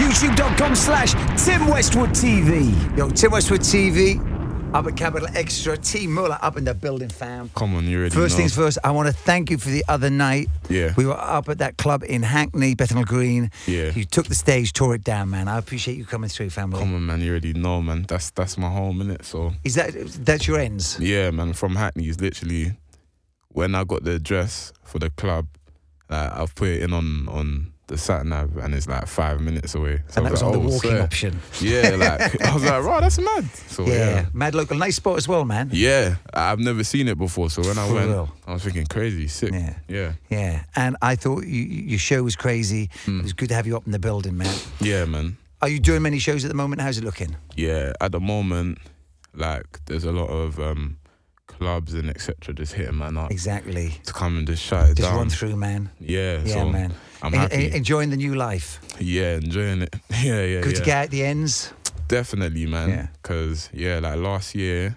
youtube.com slash Tim Westwood TV. Yo, Tim Westwood TV, Upper Capital Extra, T Muller up in the building, fam. Come on, you already First know. things first, I want to thank you for the other night. Yeah. We were up at that club in Hackney, Bethnal Green. Yeah. You took the stage, tore it down, man. I appreciate you coming through, family. Come on, man, you already know, man. That's that's my home, innit? So Is that that's your ends? Yeah, man. From Hackney is literally when I got the address for the club, uh, I've put it in on on the sat nav and it's like five minutes away. So and that was, like, on oh, the walking sir. option. Yeah, like I was like, right, that's mad. So yeah, yeah, mad local, nice spot as well, man. Yeah, I've never seen it before. So when I went, I was thinking crazy, sick. Yeah, yeah, yeah. And I thought you, your show was crazy. Mm. It was good to have you up in the building, man. Yeah, man. Are you doing many shows at the moment? How's it looking? Yeah, at the moment, like there's a lot of. um clubs and etc. Just hitting, man up. Exactly. To come and just shut it just down. Just run through, man. Yeah. Yeah, so man. I'm en enjoying the new life. Yeah, enjoying it. Yeah, yeah. Good yeah. to get out the ends. Definitely, man. Because yeah. yeah. like last year,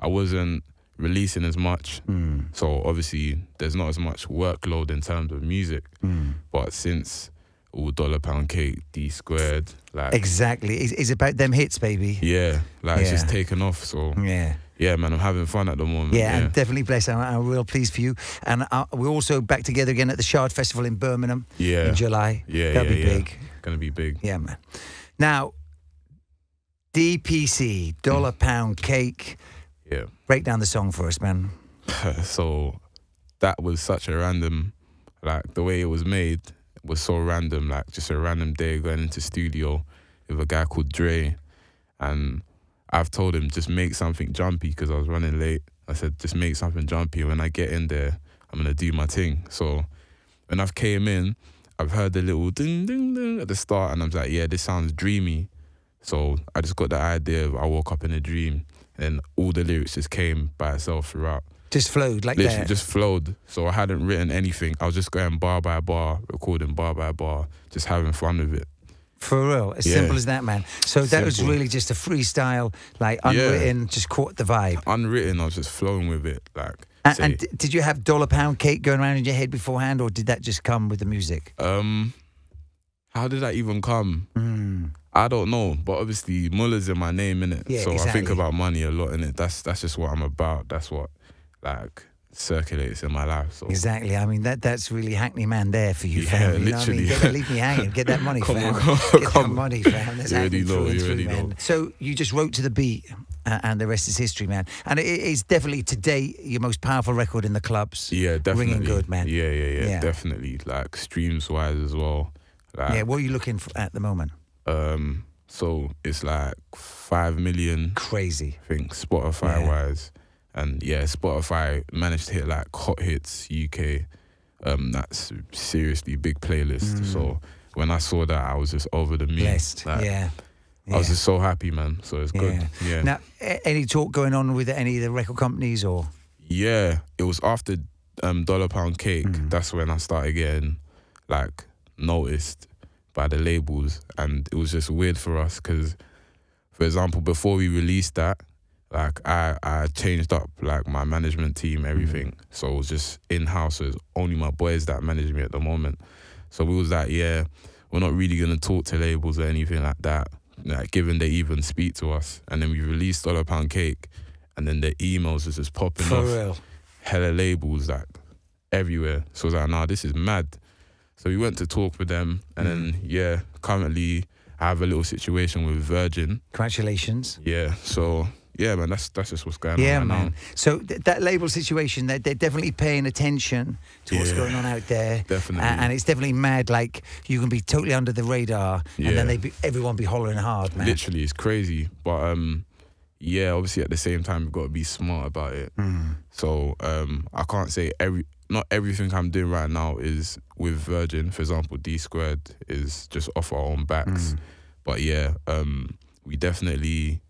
I wasn't releasing as much, mm. so obviously there's not as much workload in terms of music. Mm. But since all dollar pound cake, D squared, like exactly, it's, it's about them hits, baby. Yeah, like yeah. it's just taken off. So yeah. Yeah, man, I'm having fun at the moment. Yeah, yeah. definitely blessed. I'm, I'm, real pleased for you. And uh, we're also back together again at the Shard Festival in Birmingham yeah. in July. Yeah, That'll yeah, be yeah. big. Gonna be big. Yeah, man. Now, DPC, dollar mm. pound cake. Yeah. Break down the song for us, man. so that was such a random, like the way it was made was so random, like just a random day going into studio with a guy called Dre, and I've told him just make something jumpy because I was running late. I said just make something jumpy. When I get in there, I'm gonna do my thing. So when I've came in, I've heard the little ding ding ding at the start, and I'm like, yeah, this sounds dreamy. So I just got the idea. Of, I woke up in a dream, and all the lyrics just came by itself throughout. Just flowed like Literally that. just flowed. So I hadn't written anything. I was just going bar by bar, recording bar by bar, just having fun with it. For real, as yeah. simple as that, man. So that simple. was really just a freestyle, like unwritten, yeah. just caught the vibe. Unwritten, I was just flowing with it, like. And, and did you have dollar pound cake going around in your head beforehand, or did that just come with the music? Um, how did that even come? Mm. I don't know, but obviously Muller's in my name, innit? Yeah, so exactly. I think about money a lot, innit? That's that's just what I'm about. That's what, like, circulates in my life. So. Exactly. I mean, that that's really Hackney Man there for you, yeah, fam. You literally. Know what I mean? leave me hanging. Get that money, fam. On, come, Get come. that money, fam. That's you already know. You already know. So you just wrote to the beat, uh, and the rest is history, man. And it is definitely today your most powerful record in the clubs. Yeah, definitely. Ringing good, man. Yeah, yeah, yeah, yeah. definitely. Like streams wise as well. Like, yeah. What are you looking for at the moment? Um. So it's like five million. Crazy. I think Spotify yeah. wise and yeah, Spotify managed to hit like hot hits UK. Um, that's seriously big playlist. Mm. So when I saw that, I was just over the moon. Blessed, like, yeah. I was just so happy, man. So it's good. Yeah. yeah. Now, any talk going on with any of the record companies or? Yeah, it was after um, Dollar Pound Cake. Mm. That's when I started getting like noticed by the labels, and it was just weird for us because, for example, before we released that, like I, I changed up like my management team, mm. everything. Mm. So it was just in house. So only my boys that manage me at the moment. So we was like, yeah, we're not really gonna talk to labels or anything like that. Like given they even speak to us. And then we released Dollar Pound Cake and then the emails was just popping For off. Real. Hella labels like everywhere. So I was like, nah, this is mad. So we went to talk with them and mm. then yeah, currently I have a little situation with Virgin. Congratulations. Yeah. So yeah, man, that's that's just what's going yeah, on. Yeah, man. Now. Eh? So th- that label situation, they're, they're definitely paying attention to what's going on out there. Definitely. And, and, it's definitely mad. Like you can be totally under the radar, yeah. and then they be, everyone be hollering hard, man. Literally, it's crazy. But um, yeah, obviously at the same time we've got to be smart about it. Mm. So um, I can't say every not everything I'm doing right now is with Virgin. For example, D squared is just off our own backs. Mm. But yeah, um, we definitely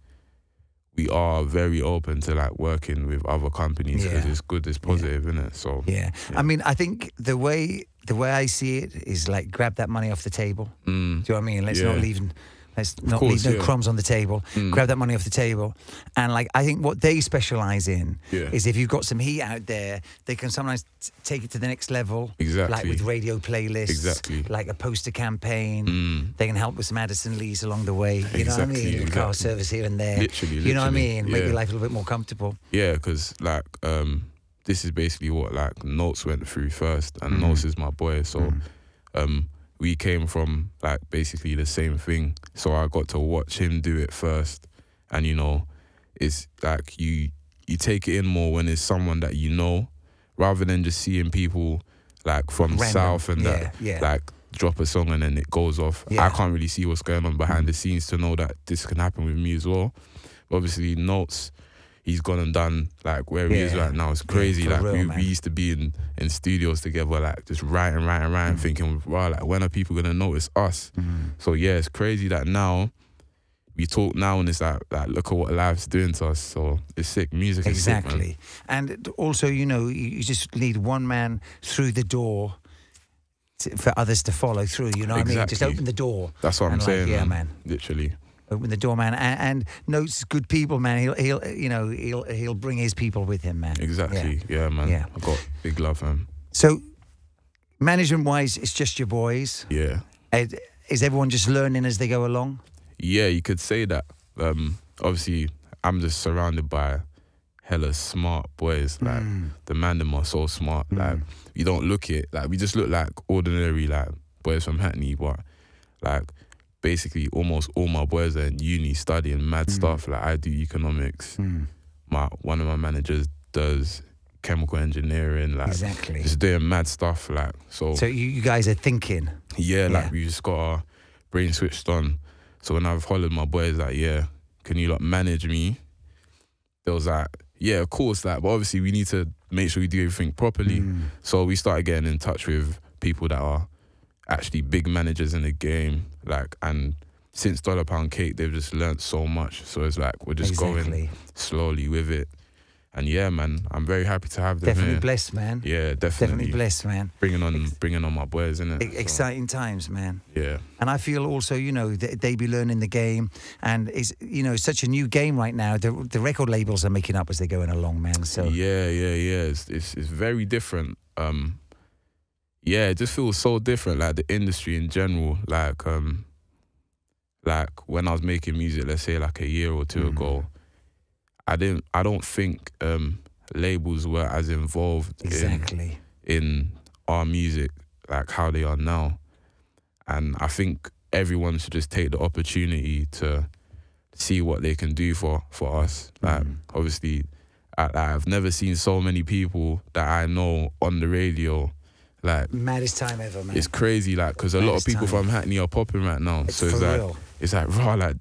we are very open to like working with other companies because yeah. it's good, it's positive, yeah. isn't it? So yeah. yeah. I mean, I think the way the way I see it is like grab that money off the table. Mm. Do you know what I mean? Let's not leave Let's not course, leave no yeah. crumbs on the table. Mm. Grab that money off the table. And like, I think what they specialize in yeah. is if you've got some heat out there, they can sometimes take it to the next level. Exactly. Like with radio playlists. Exactly. Like a poster campaign. Mm. They can help with some Addison Lees along the way. You exactly, know what I mean? Exactly. Car service here and there. Literally, literally. You know what I mean? Yeah. Make your life a little bit more comfortable. Yeah, because like, um, this is basically what like Notes went through first, and mm. Notes is my boy, so. Mm. Um, we came from like basically the same thing. So I got to watch him do it first. And you know, it's like you you take it in more when it's someone that you know, rather than just seeing people like from Random. South and yeah, that yeah. like drop a song and then it goes off. Yeah. I can't really see what's going on behind the scenes to know that this can happen with me as well. But obviously notes he's gone and done like where he is right now. It's crazy. Yeah, like real, we, we used to be in in studios together, like just writing, writing, writing, mm. thinking, wow, like when are people gonna notice us? Mm. So yeah, it's crazy that now we talk now and it's like, like look at what life's doing to us. So it's sick. Music exactly. Sick, and also, you know, you just lead one man through the door. To, for others to follow through, you know exactly. what I mean? Just open the door. That's what I'm like, saying. Yeah, man. man. Literally open the door, man, and, and notes good people, man. He'll, he'll, you know, he'll, he'll bring his people with him, man. Exactly. Yeah, yeah man. Yeah. I've got big love for him. So, management wise, it's just your boys. Yeah. is everyone just learning as they go along? Yeah, you could say that. Um, obviously, I'm just surrounded by hella smart boys. Like mm. the man them are so smart. Mm. Like you don't look it. Like we just look like ordinary like boys from Hackney, but like basically almost all my boys are in uni studying mad mm. stuff. Like I do economics. Mm. My one of my managers does chemical engineering, like exactly. just doing mad stuff. Like so. So you, guys are thinking. Yeah, like yeah. we just got our brain switched on. So when I've hollered my boys like, yeah, can you like manage me? There was like, yeah, of course, like, but obviously we need to make sure we do everything properly. Mm. So we started getting in touch with people that are actually big managers in the game like and since Dollar Pound Cake, they've just learnt so much. So it's like we're just exactly. going slowly with it. And yeah, man, I'm very happy to have them. Definitely here. blessed, man. Yeah, definitely. Definitely blessed, man. Bringing on, Ex bringing on my boys, isn't it? Exciting so. times, man. Yeah. And I feel also, you know, they, they be learning the game, and it's you know such a new game right now. The, the record labels are making up as they're going along, man. So yeah, yeah, yeah. It's it's, it's very different. Um, yeah, it just feels so different. Like the industry in general, like um, like when I was making music, let's say like a year or 2 mm. ago, I didn't, I don't think um labels were as involved exactly in, in our music like how they are now, and I think everyone should just take the opportunity to see what they can do for for us. Hmm. Like mm. obviously, I, I've never seen so many people that I know on the radio like maddest time ever, man. It's crazy, like because a lot of people time. from Hackney are popping right now. It's so it's like it's like raw, like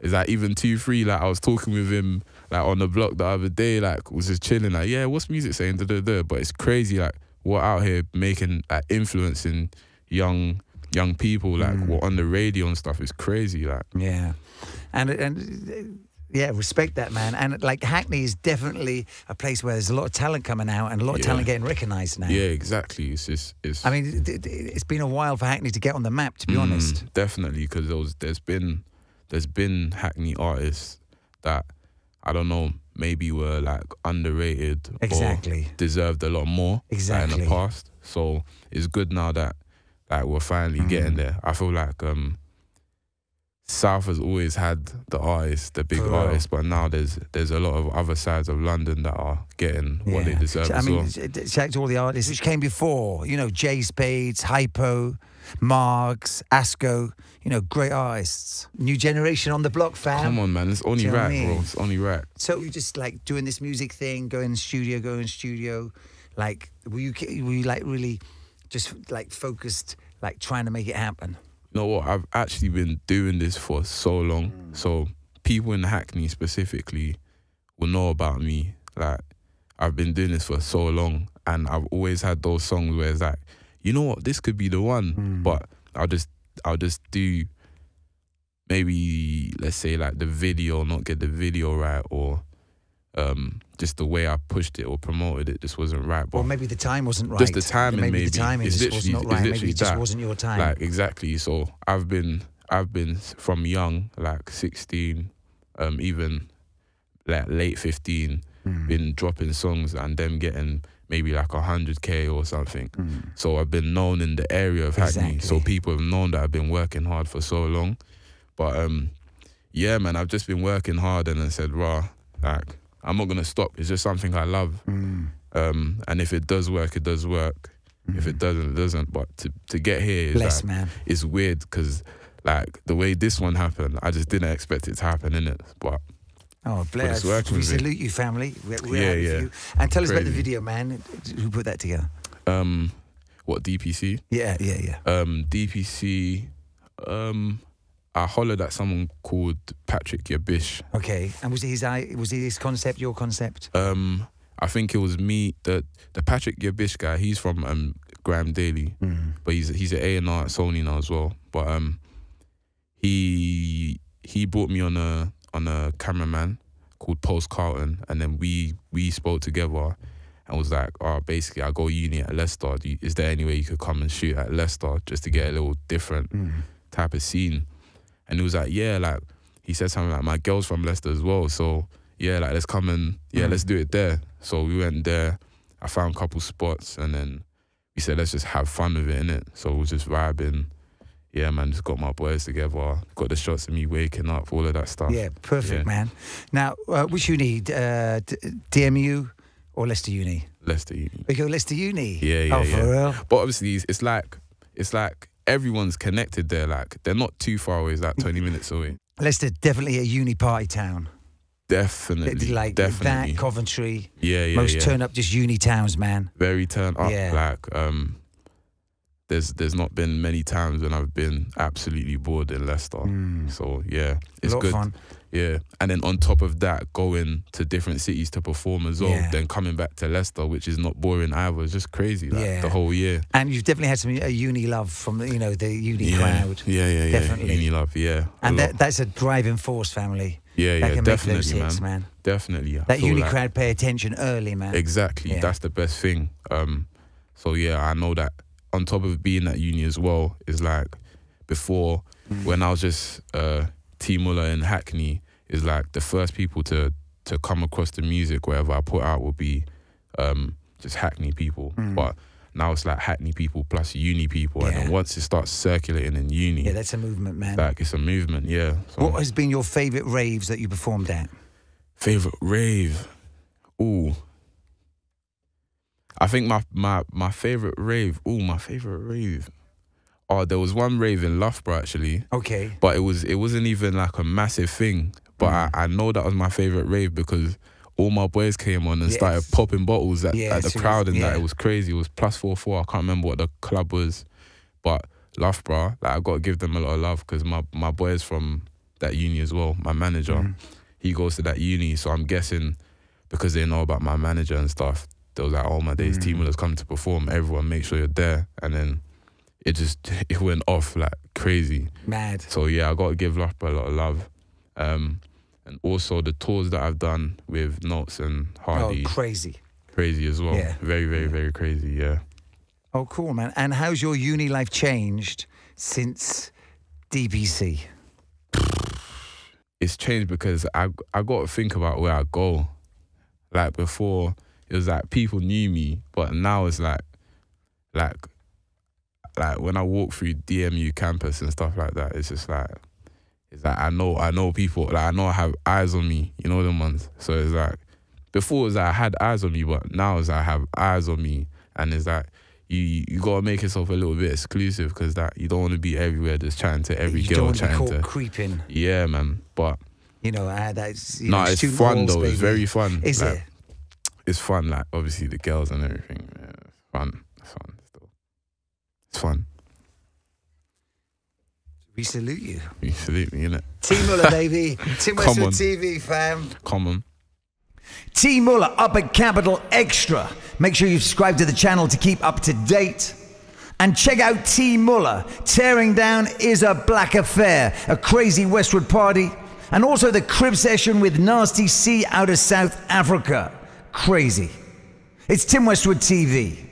it's like even two three. Like I was talking with him like on the block the other day, like was just chilling. Like yeah, what's music saying? Da da da. But it's crazy, like we're out here making like influencing young young people like mm. we're on the radio and stuff It's crazy like yeah and and yeah, respect that man. And like Hackney is definitely a place where there's a lot of talent coming out and a lot of yeah. talent getting recognised now. Yeah, exactly. It's, it's, it's I mean, it, has been a while for Hackney to get on the map, to be mm, honest. Definitely, because there's been there's been Hackney artists that I don't know maybe were like underrated exactly deserved a lot more exactly like, in the past. So it's good now that like we're finally mm. getting there. I feel like um South has always had the artists, the big artists, but now there's there's a lot of other sides of London that are getting yeah. what they deserve. I mean, well. checked all the artists which came before. You know, Jay Spades, Hypo, Margs, Asco. You know, great artists. New generation on the block, fam. Come on, man, it's only rap, bro. It's only rap. So you just like doing this music thing, going studio, going studio. Like, were you were you like really just like focused, like trying to make it happen? know what, I've actually been doing this for so long. Mm. So people in Hackney specifically will know about me. Like I've been doing this for so long and I've always had those songs where it's like, you know what, this could be the one. Mm. But I'll just I'll just do maybe let's say like the video, not get the video right or um, just the way I pushed it or promoted it just wasn't right. But or maybe the time wasn't right. Just the timing, maybe. maybe. The timing it's just wasn't right. Maybe it just that. wasn't your time. Like exactly. So I've been I've been from young, like 16, um, even like late 15, mm. been dropping songs and them getting maybe like 100k or something. Mm. So I've been known in the area of Hackney. So people have known that I've been working hard for so long. But um, yeah, man, I've just been working hard and I said, raw, like I'm not gonna stop. It's just something I love. Mm. Um, and if it does work, it does work. Mm. If it mm. doesn't, it doesn't. But to to get here is Bless, like, man. is weird because like the way this one happened, I just didn't expect it to happen in But Oh, bless! We salute you, family. We're, we're yeah, yeah. You. And tell Crazy. us about the video, man. Who put that together? Um, what DPC? Yeah, yeah, yeah. Um, DPC. Um, I hollered at someone called Patrick Yabish. Okay, and was it his was it his concept your concept? Um, I think it was me the the Patrick Yabish guy. He's from um, Graham Daly, mm. but he's he's an A and R at Sony now as well. But um, he he brought me on a on a cameraman called Post Carlton, and then we we spoke together and was like, oh, basically, I go uni at Leicester. is there any way you could come and shoot at Leicester just to get a little different mm. type of scene? And he was like, yeah, like he said something like, my girl's from Leicester as well, so yeah, like let's come and yeah, mm. let's do it there. So we went there. I found a couple spots, and then we said let's just have fun with it, innit? So we was just vibing. Yeah, man, just got my boys together, got the shots of me waking up, all of that stuff. Yeah, perfect, yeah. man. Now, uh, which uni? Uh, DMU or Leicester Uni? Leicester Uni. We oh, go Leicester Uni. Yeah, yeah, oh, yeah. But obviously, it's like it's like everyone's connected there. Like they're not too far away. It's like 20 minutes away. Leicester definitely a uni party town. Definitely, like definitely. that Coventry. Yeah, yeah. Most yeah. turn up just uni towns, man. Very turn up. Yeah. Like um, there's there's not been many times when I've been absolutely bored in Leicester. Mm. So yeah, it's good. Yeah, and then on top of that, going to different cities to perform as well, yeah. then coming back to Leicester, which is not boring either. It's just crazy, like yeah. the whole year. And you've definitely had some uh, uni love from the, you know the uni yeah. crowd. Yeah, yeah, yeah, definitely. Uni love, yeah. And that's a driving force, family. Yeah, that yeah, definitely, man. Hits, man. Definitely. I that uni like, crowd pay attention early, man. Exactly, that's the best thing. Um, so yeah, I know that. On top of being at uni as well, is like before mm. when I was just. Uh, T Muller and Hackney is like the first people to to come across the music wherever I put out will be um, just Hackney people. Mm. But now it's like Hackney people plus uni people, yeah. and then once it starts circulating in uni, yeah, that's a movement, man. Like it's a movement, yeah. So, what has been your favorite raves that you performed at? Favorite rave, ooh. I think my my my favorite rave, ooh, my favorite rave. Oh, there was one rave in Loughborough actually. Okay. But it was it wasn't even like a massive thing. But mm. I, I know that was my favorite rave because all my boys came on and yes. started popping bottles at, at the crowd and yeah. that. It was crazy. It was plus four four. I can't remember what the club was, but Loughborough, like I gotta give them a lot of love because my my boys from that uni as well. My manager, mm. he goes to that uni, so I'm guessing because they know about my manager and stuff. They was like, "Oh, my day's mm. team will come to perform. Everyone, make sure you're there." And then it just it went off like crazy. Mad. So yeah, I gotta give Loughborough a lot of love. Um, and also the tours that I've done with Notes and Hardy. Oh, crazy. Crazy as well. Yeah. Very, very, very crazy, yeah. Oh, cool, man. And how's your uni life changed since DBC? It's changed because I I got to think about where I go. Like before, it was like people knew me, but now it's like like like when I walk through DMU campus and stuff like that, it's just like it's like I know I know people like I know I have eyes on me, you know them ones. So it's like before it's like I had eyes on me, but now it's like I have eyes on me and it's like you you gotta make yourself a little bit exclusive because that you don't want to be everywhere just chatting to every you girl, chatting to creeping. Yeah, man. But you know, uh, that's you no, know, it's fun walls, though. Baby. It's very fun. Is like, it? It's fun. Like obviously the girls and everything. Yeah, it's fun. It's fun. It's fun. We salute you. We salute me, innit? T Muller, baby. Tim Westwood TV, fam. Common. T Muller up at Capital Extra. Make sure you subscribe to the channel to keep up to date. And check out T Muller. Tearing Down is a Black Affair, a crazy Westwood party. And also the crib session with Nasty C out of South Africa. Crazy. It's Tim Westwood TV.